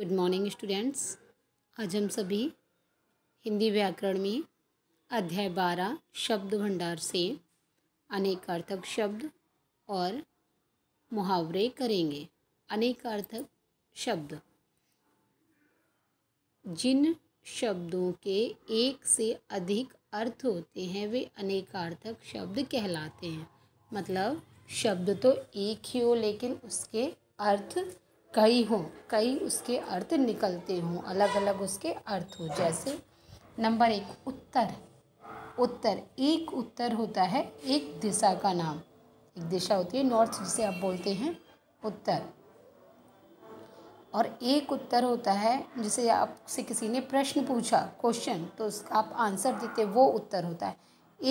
good morning students आज हम सभी हिंदी व्याकरण में अध्याय बारह शब्द भंडार से अनेकार्थक शब्द और मुहावरे करेंगे अनेकार्थक शब्द जिन शब्दों के एक से अधिक अर्थ होते हैं वे अनेकार्थक शब्द कहलाते हैं मतलब शब्द तो एक ही हो लेकिन उसके अर्थ कई हों कई उसके अर्थ निकलते हों अलग अलग उसके अर्थ हो जैसे नंबर एक उत्तर उत्तर एक उत्तर होता है एक दिशा का नाम एक दिशा होती है नॉर्थ जिसे आप बोलते हैं उत्तर और एक उत्तर होता है जिसे आपसे किसी ने प्रश्न पूछा क्वेश्चन तो उसका आप आंसर देते वो उत्तर होता है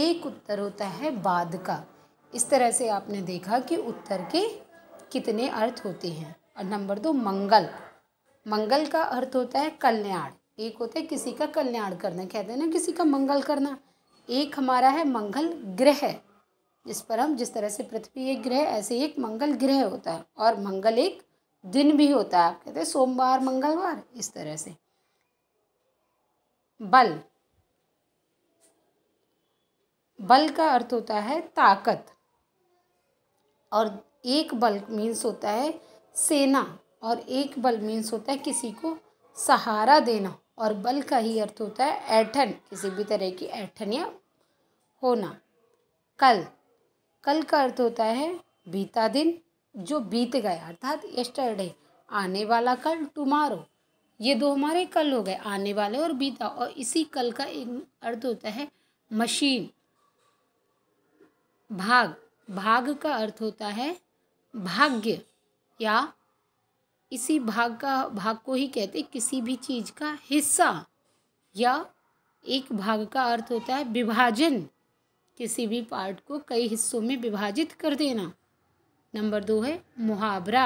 एक उत्तर होता है बाद का इस तरह से आपने देखा कि उत्तर के कितने अर्थ होते हैं और नंबर दो मंगल मंगल का अर्थ होता है कल्याण एक होता है किसी का कल्याण करना कहते हैं ना किसी का मंगल करना एक हमारा है मंगल ग्रह जिस पर हम जिस तरह से पृथ्वी एक ग्रह ऐसे एक मंगल ग्रह होता है और मंगल एक दिन भी होता है आप कहते हैं सोमवार मंगलवार इस तरह से बल बल का अर्थ होता है ताकत और एक बल मीन्स होता है सेना और एक बल मीन्स होता है किसी को सहारा देना और बल का ही अर्थ होता है ऐठन किसी भी तरह की ऐठन या होना कल कल का अर्थ होता है बीता दिन जो बीत गया अर्थात यस्टरडे आने वाला कल टुमारो ये दो हमारे कल हो गए आने वाले और बीता और इसी कल का एक अर्थ होता है मशीन भाग भाग का अर्थ होता है भाग्य या इसी भाग का भाग को ही कहते किसी भी चीज़ का हिस्सा या एक भाग का अर्थ होता है विभाजन किसी भी पार्ट को कई हिस्सों में विभाजित कर देना नंबर दो है मुहावरा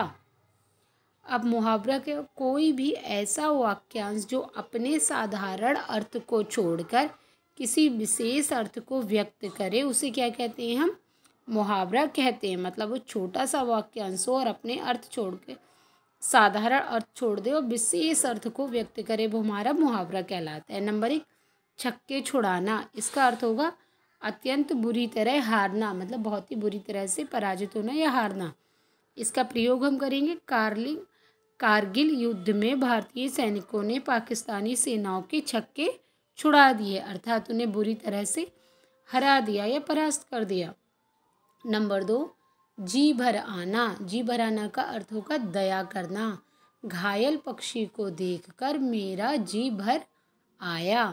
अब मुहावरा के कोई भी ऐसा वाक्यांश जो अपने साधारण अर्थ को छोड़कर किसी विशेष अर्थ को व्यक्त करे उसे क्या कहते हैं हम मुहावरा कहते हैं मतलब वो छोटा सा वाक्यांश हो और अपने अर्थ छोड़ के साधारण अर्थ छोड़ दे और विशेष अर्थ को व्यक्त करे वो हमारा मुहावरा कहलाता है नंबर एक छक्के छुड़ाना इसका अर्थ होगा अत्यंत बुरी तरह हारना मतलब बहुत ही बुरी तरह से पराजित होना या हारना इसका प्रयोग हम करेंगे कारलिंग कारगिल युद्ध में भारतीय सैनिकों ने पाकिस्तानी सेनाओं के छक्के छुड़ा दिए अर्थात उन्हें बुरी तरह से हरा दिया या परास्त कर दिया नंबर दो जी भर आना जी भर आना का अर्थ होगा दया करना घायल पक्षी को देखकर मेरा जी भर आया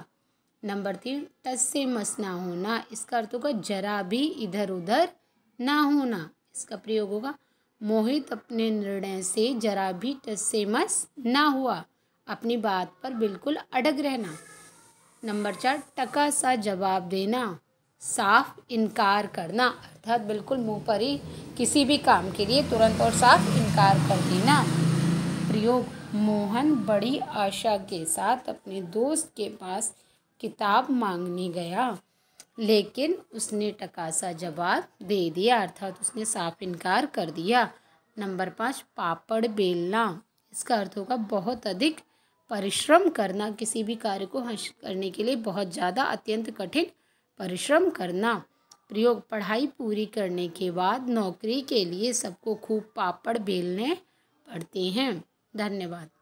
नंबर तीन से मस ना होना इसका अर्थ होगा जरा भी इधर उधर ना होना इसका प्रयोग होगा मोहित अपने निर्णय से जरा भी से मस ना हुआ अपनी बात पर बिल्कुल अड़ग रहना नंबर चार टका सा जवाब देना साफ इनकार करना अर्थात बिल्कुल मुंह पर ही किसी भी काम के लिए तुरंत और साफ इनकार कर देना प्रयोग मोहन बड़ी आशा के साथ अपने दोस्त के पास किताब मांगने गया लेकिन उसने टकासा जवाब दे दिया अर्थात उसने साफ इनकार कर दिया नंबर पाँच पापड़ बेलना इसका अर्थ होगा बहुत अधिक परिश्रम करना किसी भी कार्य को हासिल करने के लिए बहुत ज़्यादा अत्यंत कठिन परिश्रम करना प्रयोग पढ़ाई पूरी करने के बाद नौकरी के लिए सबको खूब पापड़ बेलने पड़ते हैं धन्यवाद